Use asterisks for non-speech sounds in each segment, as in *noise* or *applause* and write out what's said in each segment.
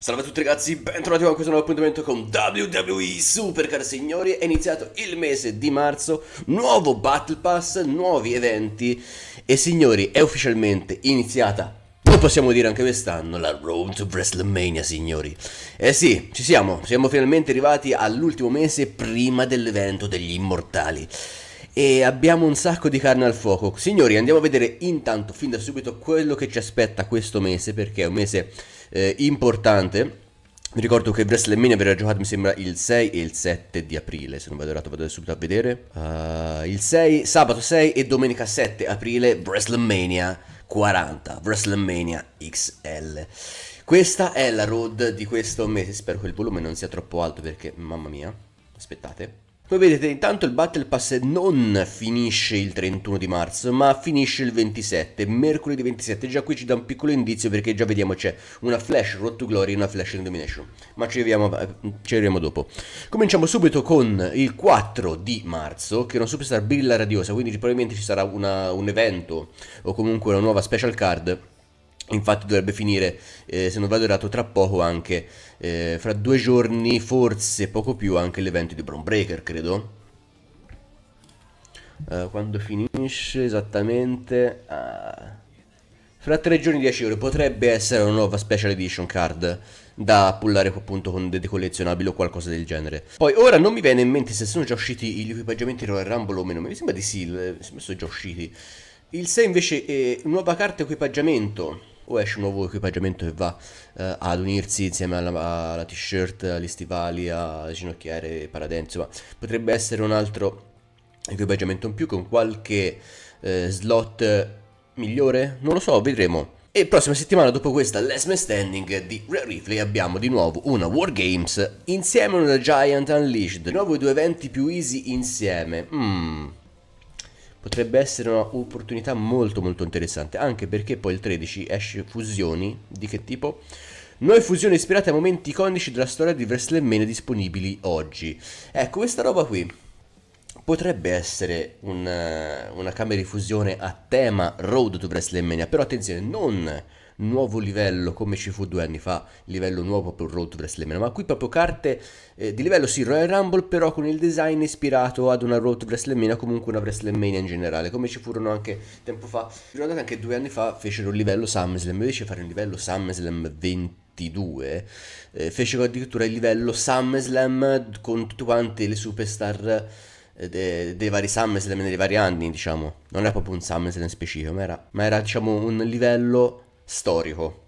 Salve a tutti ragazzi, bentornati a questo nuovo appuntamento con WWE Supercar signori È iniziato il mese di marzo, nuovo Battle Pass, nuovi eventi E signori, è ufficialmente iniziata, lo possiamo dire anche quest'anno, la Road to WrestleMania signori Eh sì, ci siamo, siamo finalmente arrivati all'ultimo mese prima dell'evento degli Immortali e abbiamo un sacco di carne al fuoco Signori andiamo a vedere intanto fin da subito quello che ci aspetta questo mese Perché è un mese eh, importante. Vi ricordo che WrestleMania verrà giocato mi sembra il 6 e il 7 di aprile, se non vado errato vado subito a vedere. Uh, il 6, sabato 6 e domenica 7 aprile WrestleMania 40, WrestleMania XL. Questa è la road di questo mese, spero che il volume non sia troppo alto perché mamma mia, aspettate. Come vedete intanto il Battle Pass non finisce il 31 di marzo ma finisce il 27, mercoledì 27, già qui ci dà un piccolo indizio perché già vediamo c'è una Flash Road to Glory e una Flash Illumination, ma ci arriviamo, eh, ci arriviamo, dopo. Cominciamo subito con il 4 di marzo che è una Superstar Brilla Radiosa, quindi probabilmente ci sarà una, un evento o comunque una nuova special card, infatti dovrebbe finire eh, se non vado errato tra poco anche eh, fra due giorni, forse poco più, anche l'evento di Brown Breaker, credo. Uh, quando finisce esattamente... Ah. Fra tre giorni 10 ore, potrebbe essere una nuova special edition card da pullare appunto con dei collezionabili o qualcosa del genere. Poi ora non mi viene in mente se sono già usciti gli equipaggiamenti Royal Rumble o meno, mi sembra di sì, mi sono già usciti. Il 6 invece è nuova carta equipaggiamento o esce un nuovo equipaggiamento che va eh, ad unirsi insieme alla, alla t-shirt, agli stivali, alle ginocchiere, ai paradenti, insomma potrebbe essere un altro equipaggiamento in più con qualche eh, slot migliore, non lo so, vedremo. E prossima settimana dopo questa Last Man Standing di Rare Ripley abbiamo di nuovo una War Games insieme a una Giant Unleashed, di nuovo i due eventi più easy insieme. Mmm potrebbe essere un'opportunità molto molto interessante, anche perché poi il 13 esce fusioni di che tipo? Nuove fusioni ispirate a momenti iconici della storia di WrestleMania disponibili oggi. Ecco, questa roba qui potrebbe essere un, eh, una camera di fusione a tema Road to WrestleMania, però attenzione, non Mm. nuovo livello come ci fu due anni fa, livello nuovo per Road to WrestleMania, ma qui proprio carte eh, di livello sì Royal Rumble però con il design ispirato ad una Road to WrestleMania, comunque una WrestleMania in generale, come ci furono anche tempo fa. Ricordate anche due anni fa fecero il livello SummerSlam, invece fare un livello SummerSlam 20 22, eh, fecero addirittura il livello SummerSlam con tutte quante le superstar eh, dei de vari SummerSlam nei vari anni, diciamo. Non era proprio un SummerSlam specifico, ma era, ma era diciamo, un livello storico.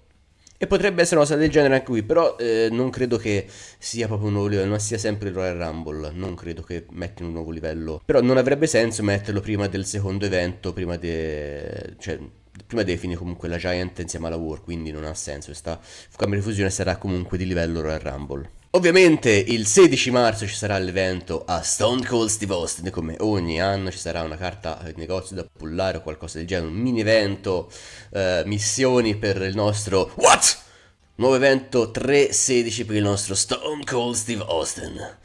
E potrebbe essere una cosa del genere anche qui, però eh, non credo che sia proprio un nuovo livello, ma sia sempre il Royal Rumble, non credo che mettano un nuovo livello. Però non avrebbe senso metterlo prima del secondo evento, prima de... cioè prima deve finire comunque la Giant insieme alla War, quindi non ha senso, questa fuga fusione sarà comunque di livello Royal Rumble. Ovviamente il 16 marzo ci sarà l'evento a Stone Cold Steve Austin, come ogni anno ci sarà una carta di eh, negozio da pullare o qualcosa del genere, un mini evento, eh, missioni per il nostro What? Nuovo evento 3-16 per il nostro Stone Cold Steve Austin.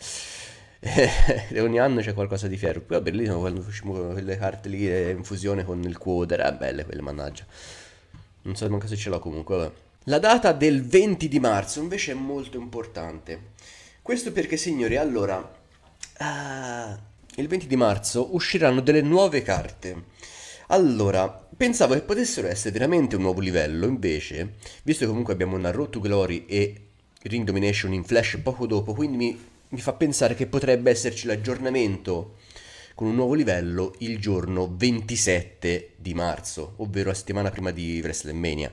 E eh, *laughs* ogni anno c'è qualcosa di fiero. Qui a Berlino quando facciamo quelle carte lì eh, in fusione con il Quoder, eh, belle quelle, mannaggia. Non so manco se ce l'ho comunque, vabbè. La data del 20 di marzo invece è molto importante. Questo perché, signori, allora, uh, il 20 di marzo usciranno delle nuove carte. Allora, pensavo che potessero essere veramente un nuovo livello, invece, visto che comunque abbiamo una Road to Glory e Ring Domination in Flash poco dopo, quindi mi, mi fa pensare che potrebbe esserci l'aggiornamento con un nuovo livello il giorno 27 di marzo, ovvero la settimana prima di WrestleMania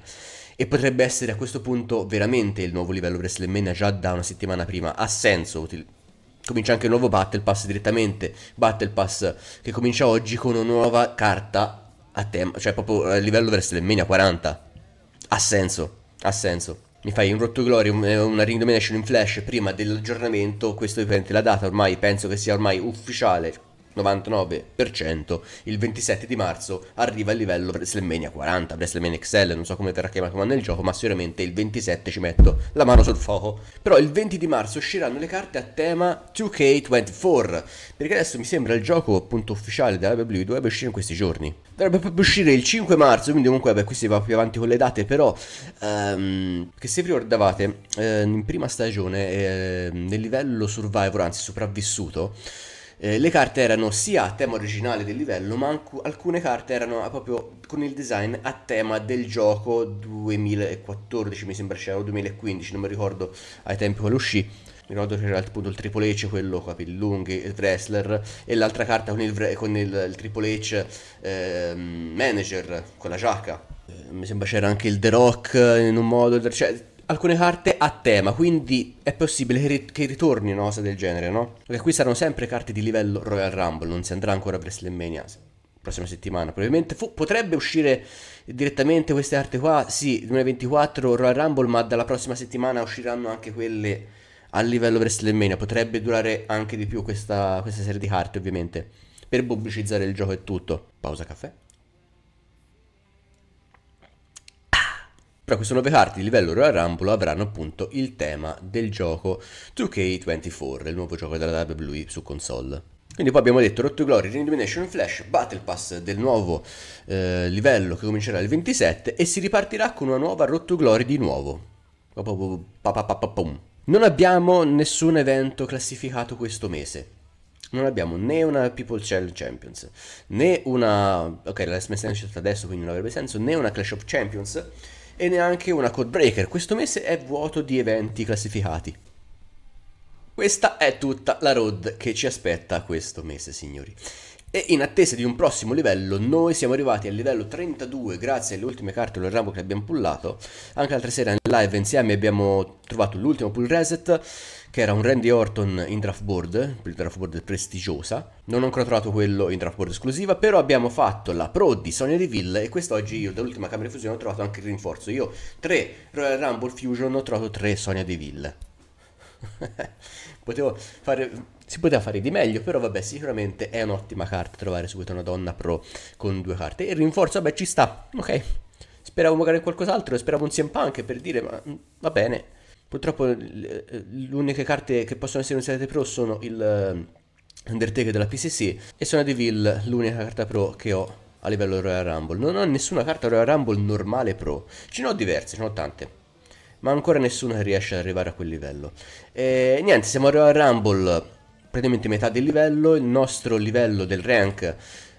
e potrebbe essere a questo punto veramente il nuovo livello WrestleMania già da una settimana prima. Ha senso util- comincia anche il nuovo Battle Pass direttamente. Battle Pass che comincia oggi con una nuova carta a tema, cioè proprio a eh, livello WrestleMania 40. Ha senso, ha senso. Mi fai un rotto glory, eh, una ring domination in flash prima dell'aggiornamento, questo dipende la data ormai, penso che sia ormai ufficiale, 99%, il 27 di marzo arriva il livello WrestleMania 40, WrestleMania XL, non so come verrà chiamato nel gioco, ma sicuramente il 27 ci metto la mano sul fuoco. Però il 20 di marzo usciranno le carte a tema 2K24, perché adesso mi sembra il gioco appunto ufficiale della WWE dovrebbe uscire in questi giorni. Dovrebbe proprio uscire il 5 marzo, quindi comunque beh, qui si va più avanti con le date, però ehm, che se vi ricordavate, eh, in prima stagione, eh, nel livello survivor, anzi sopravvissuto, eh, le carte erano sia a tema originale del livello, ma anche, alcune carte erano proprio con il design a tema del gioco 2014, mi sembra c'era, o 2015, non mi ricordo ai tempi quando uscì. Mi ricordo c'era appunto il Triple H, quello capelli lunghi, il wrestler, e l'altra carta con il, con il, il Triple H eh, manager, con la giacca. Eh, mi sembra c'era anche il The Rock eh, in un modo, cioè alcune carte a tema, quindi è possibile che, rit che ritorni una cosa del genere, no? Perché qui saranno sempre carte di livello Royal Rumble, non si andrà ancora per WrestleMania prossima settimana. Probabilmente potrebbe uscire direttamente queste carte qua, sì, 2024 Royal Rumble, ma dalla prossima settimana usciranno anche quelle a livello WrestleMania. Potrebbe durare anche di più questa, questa serie di carte, ovviamente, per pubblicizzare il gioco e tutto. Pausa caffè. Però queste nuove carte di livello Royal Rumble avranno appunto il tema del gioco 2K24, il nuovo gioco della WWE su console. Quindi poi abbiamo detto Road to Glory, Domination Flash, Battle Pass del nuovo eh, livello che comincerà il 27 e si ripartirà con una nuova Road to Glory di nuovo. Non abbiamo nessun evento classificato questo mese. Non abbiamo né una People's Challenge Champions, né una... Ok, la SMS è uscita adesso quindi non avrebbe senso, né una Clash of Champions e neanche una codebreaker. Questo mese è vuoto di eventi classificati. Questa è tutta la road che ci aspetta questo mese, signori. E in attesa di un prossimo livello, noi siamo arrivati al livello 32 grazie alle ultime carte del ramo che abbiamo pullato. Anche l'altra sera in live insieme abbiamo trovato l'ultimo pull reset, che era un Randy Orton in draft board, il draft board prestigiosa. Non ho ancora trovato quello in draft board esclusiva, però abbiamo fatto la pro di Sonya Deville e quest'oggi io dall'ultima camera di fusione ho trovato anche il rinforzo. Io 3 Royal Rumble Fusion ho trovato tre Sonya Deville. *laughs* Potevo fare si poteva fare di meglio, però vabbè, sicuramente è un'ottima carta trovare subito una donna pro con due carte. il rinforzo, vabbè, ci sta, ok. Speravo magari qualcos'altro, speravo un CM Punk per dire, ma mm, va bene. Purtroppo le, eh, uniche carte che possono essere usate pro sono il eh, Undertaker della PCC e sono Devil l'unica carta pro che ho a livello Royal Rumble. Non ho nessuna carta Royal Rumble normale pro. Ce ne ho diverse, ce ne ho tante ma ancora nessuno riesce ad arrivare a quel livello. E niente, siamo a Royal Rumble praticamente metà del livello, il nostro livello del rank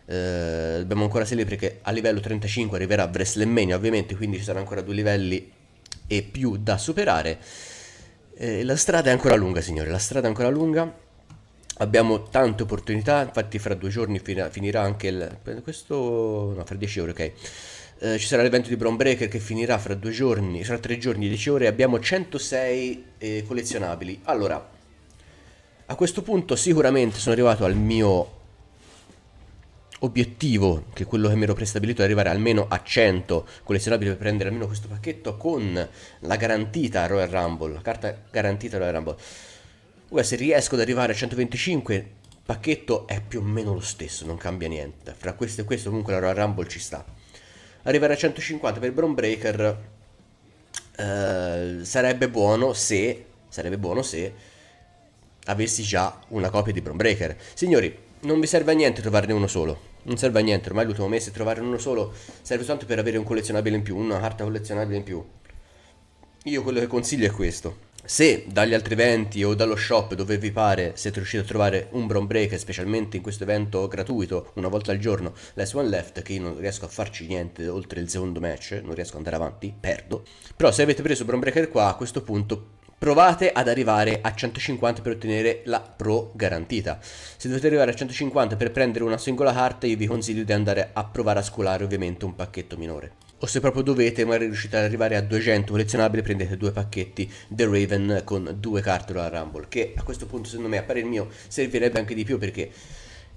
eh, dobbiamo ancora salire perché a livello 35 arriverà WrestleMania ovviamente, quindi ci saranno ancora due livelli e più da superare. Eh, la strada è ancora lunga signore, la strada è ancora lunga, abbiamo tante opportunità, infatti fra due giorni finirà anche il... questo... no, fra dieci ore, ok. Eh, ci sarà l'evento di Brown Breaker che finirà fra due giorni, fra tre giorni, 10 ore, abbiamo 106 eh, collezionabili. Allora, a questo punto sicuramente sono arrivato al mio obiettivo, che è quello che mi ero prestabilito di arrivare almeno a 100 collezionabili per prendere almeno questo pacchetto con la garantita Royal Rumble, la carta garantita Royal Rumble. Ora se riesco ad arrivare a 125 pacchetto è più o meno lo stesso, non cambia niente. Fra questo e questo comunque la Royal Rumble ci sta. Arrivare a 150 per Brown Breaker eh, sarebbe buono se sarebbe buono se avessi già una copia di Brombreaker. Signori, non vi serve a niente trovarne uno solo. Non serve a niente, ormai l'ultimo mese trovare uno solo serve soltanto per avere un collezionabile in più, una carta collezionabile in più. Io quello che consiglio è questo. Se dagli altri eventi o dallo shop dove vi pare siete riusciti a trovare un Brown Breaker, specialmente in questo evento gratuito, una volta al giorno, l'S1 Left, che io non riesco a farci niente oltre il secondo match, non riesco ad andare avanti, perdo. Però se avete preso Brown Breaker qua, a questo punto provate ad arrivare a 150 per ottenere la pro garantita. Se dovete arrivare a 150 per prendere una singola carta io vi consiglio di andare a provare a scolare ovviamente un pacchetto minore. O se proprio dovete, magari riuscite ad arrivare a 200 collezionabili, prendete due pacchetti The Raven con due carte da Rumble, che a questo punto secondo me a parere mio servirebbe anche di più perché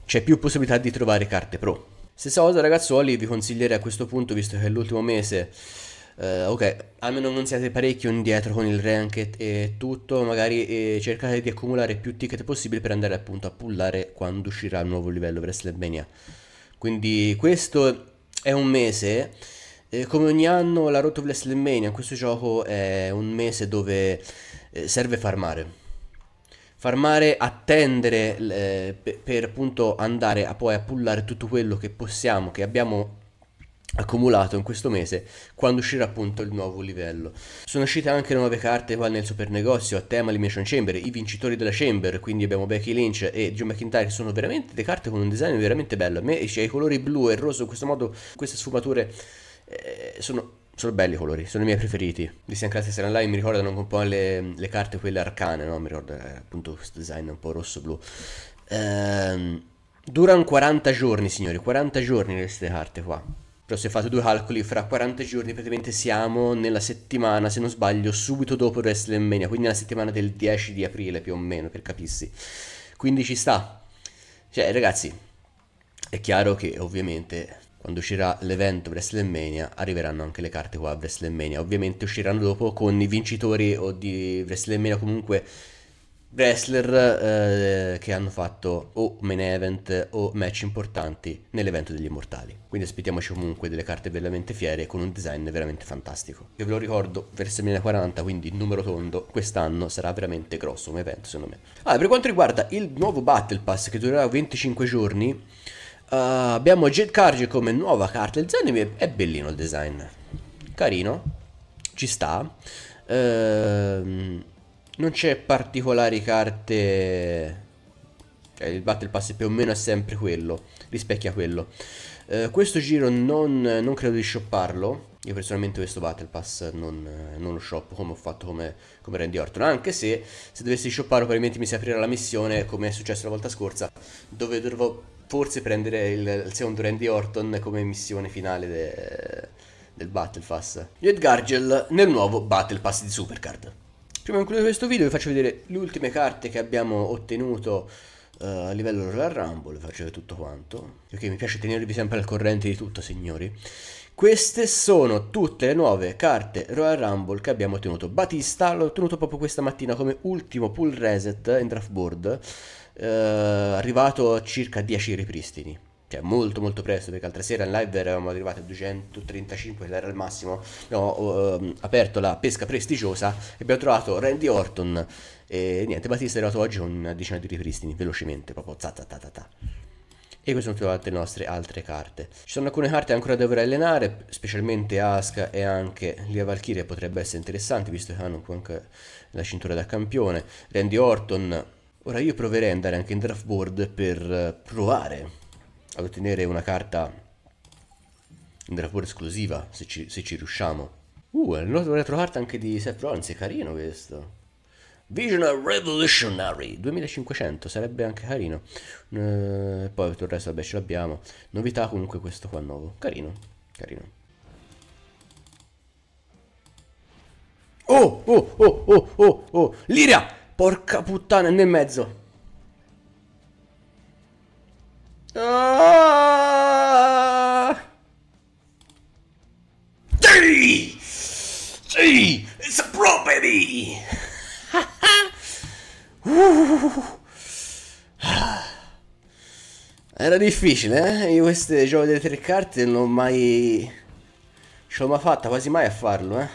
c'è più possibilità di trovare carte pro. Stessa cosa ragazzuoli, vi consiglierei a questo punto, visto che è l'ultimo mese Uh, ok, almeno non siate parecchio indietro con il rank e, tutto, magari e eh, cercate di accumulare più ticket possibile per andare appunto a pullare quando uscirà il nuovo livello WrestleMania. Quindi questo è un mese, eh, come ogni anno la Road to WrestleMania, questo gioco è un mese dove eh, serve farmare. Farmare, attendere eh, per, per, appunto andare a poi a pullare tutto quello che possiamo, che abbiamo accumulato in questo mese quando uscirà appunto il nuovo livello. Sono uscite anche nuove carte qua nel super negozio a tema Elimination Chamber, i vincitori della Chamber, quindi abbiamo Becky Lynch e Joe McIntyre che sono veramente delle carte con un design veramente bello. A me cioè, i colori blu e rosso in questo modo, queste sfumature eh, sono sono belli i colori, sono i miei preferiti. Di Sian Classics Online mi ricordano un po' le, le carte quelle arcane, no? Mi ricorda eh, appunto questo design un po' rosso-blu. Ehm, durano 40 giorni, signori, 40 giorni queste carte qua. Però se fate due calcoli, fra 40 giorni praticamente siamo nella settimana, se non sbaglio, subito dopo WrestleMania, quindi nella settimana del 10 di aprile più o meno, per capirsi. Quindi ci sta. Cioè, ragazzi, è chiaro che ovviamente quando uscirà l'evento WrestleMania arriveranno anche le carte qua a WrestleMania. Ovviamente usciranno dopo con i vincitori o di WrestleMania comunque wrestler eh, che hanno fatto o main event o match importanti nell'evento degli immortali. Quindi aspettiamoci comunque delle carte veramente fiere con un design veramente fantastico. Io ve lo ricordo, WrestleMania 40, quindi numero tondo, quest'anno sarà veramente grosso come evento secondo me. Allora, per quanto riguarda il nuovo Battle Pass che durerà 25 giorni, uh, abbiamo Jet Cargill come nuova carta. Il design è bellino il design, carino, ci sta. Ehm... Uh, non c'è particolari carte... Cioè il Battle Pass più o meno è sempre quello, rispecchia quello. Eh, questo giro non, non, credo di shopparlo. Io personalmente questo Battle Pass non, non lo shoppo come ho fatto come, come, Randy Orton. Anche se se dovessi shopparlo probabilmente mi si aprirà la missione come è successo la volta scorsa. Dove dovrò forse prendere il, il secondo Randy Orton come missione finale de, del Battle Pass. Jet Gargel nel nuovo Battle Pass di Supercard. Prima di concludere questo video vi faccio vedere le ultime carte che abbiamo ottenuto uh, a livello Royal Rumble, vi faccio vedere tutto quanto. Ok, mi piace tenervi sempre al corrente di tutto, signori. Queste sono tutte le nuove carte Royal Rumble che abbiamo ottenuto. Batista l'ho ottenuto proprio questa mattina come ultimo pull reset in draft board, eh, arrivato a circa 10 ripristini cioè molto molto presto perché altra sera in live eravamo arrivati a 235 era il massimo abbiamo ehm, aperto la pesca prestigiosa e abbiamo trovato Randy Orton e niente Battista è arrivato oggi con una decina di ripristini velocemente proprio zatatata e queste sono tutte le nostre altre carte ci sono alcune carte ancora da dover allenare specialmente Aska e anche Lia Valkyrie potrebbe essere interessante visto che hanno anche la cintura da campione Randy Orton ora io proverei ad andare anche in draft board per uh, provare ad ottenere una carta in rapporto esclusiva, se ci, se ci riusciamo. Uh, è il nuovo retrocarta anche di Seth Rollins, è carino questo. Visionary Revolutionary 2500 sarebbe anche carino. Eh, e poi tutto il resto vabbè ce l'abbiamo. Novità comunque questo qua nuovo. Carino, carino. Oh, oh, oh, oh, oh, oh. Liria! Porca puttana, nel mezzo. Ehi! *laughs* Era difficile, eh? Io queste giochi delle tre carte non ho mai... Ce l'ho mai fatta, quasi mai a farlo, eh?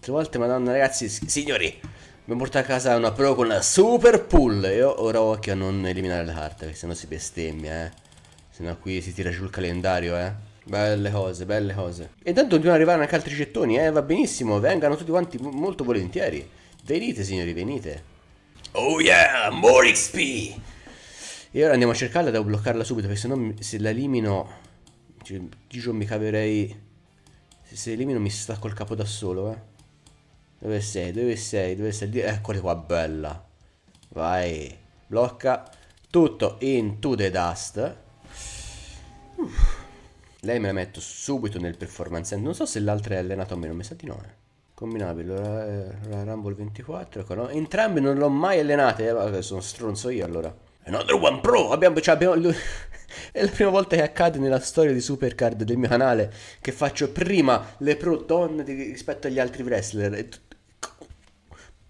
Tre volte, madonna, ragazzi, signori! Mi ho portato a casa una pro con la super pull. Io ora ho occhio a non eliminare la carta, perché sennò si bestemmia, eh? Sennò qui si tira giù il calendario, eh? Belle cose, belle cose. E tanto continuano arrivare anche altri gettoni, eh, va benissimo, vengano tutti quanti molto volentieri. Venite signori, venite. Oh yeah, more XP! E ora andiamo a cercarla, devo bloccarla subito, perché se no se la elimino... Cioè, Gigio mi caverei... Se, se elimino mi stacco il capo da solo, eh. Dove sei? Dove sei? Dove sei? Eccole eh, qua, bella. Vai. Blocca tutto into the dust. Uff. Lei me la metto subito nel performance end. Non so se l'altra è allenata o meno, mi sa di no. Eh. Combinabile, la eh, Rumble 24. Ecco, no? Entrambe non l'ho mai allenate, eh, sono stronzo io allora. Another One Pro! Abbiamo, cioè abbiamo, *laughs* è la prima volta che accade nella storia di Supercard del mio canale che faccio prima le pro donne di, rispetto agli altri wrestler.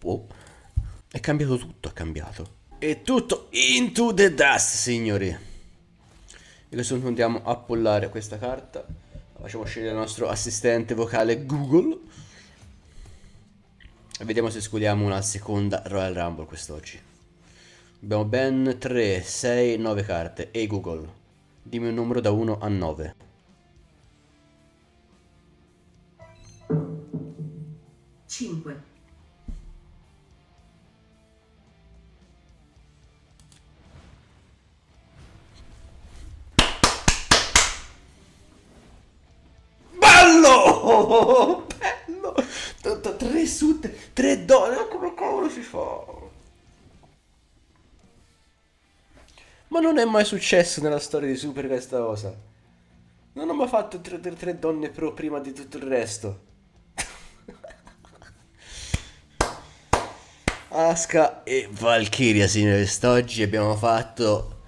Oh. È cambiato tutto, è cambiato. È tutto into the dust, signori adesso andiamo a pollare questa carta. facciamo scegliere il nostro assistente vocale Google. E vediamo se scudiamo una seconda Royal Rumble quest'oggi. Abbiamo ben 3, 6, 9 carte. Ehi Google, dimmi un numero da 1 a 9. Cinque. Oh, bello! 3 su 3 ma come cavolo si fa? Ma non è mai successo nella storia di Super questa cosa. Non ho mai fatto 3 donne pro prima di tutto il resto. Aska e Valkyria, signore, quest'oggi abbiamo fatto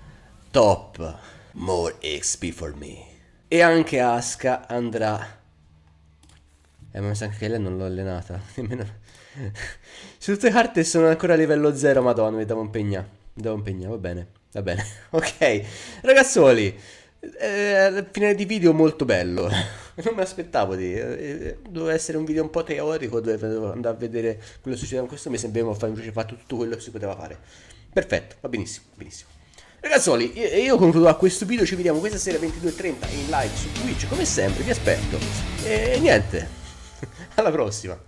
top. More XP for me. E anche Aska andrà eh, ma mi sa che lei non l'ho allenata. *laughs* Nemmeno... Se tutte le carte sono ancora a livello 0, madonna, mi devo impegnare. Mi devo impegnare, va bene. Va bene. *laughs* ok. ragazzuoli. eh, finale di video molto bello. *laughs* non me l'aspettavo di... Eh, eh, doveva essere un video un po' teorico, dovevo andare a vedere quello che succedeva in questo mese, abbiamo fatto tutto quello che si poteva fare. Perfetto, va benissimo, benissimo. Ragazzoli, io concludo a questo video, ci vediamo questa sera 22.30 in live su Twitch, come sempre, vi aspetto. E niente, alla prossima!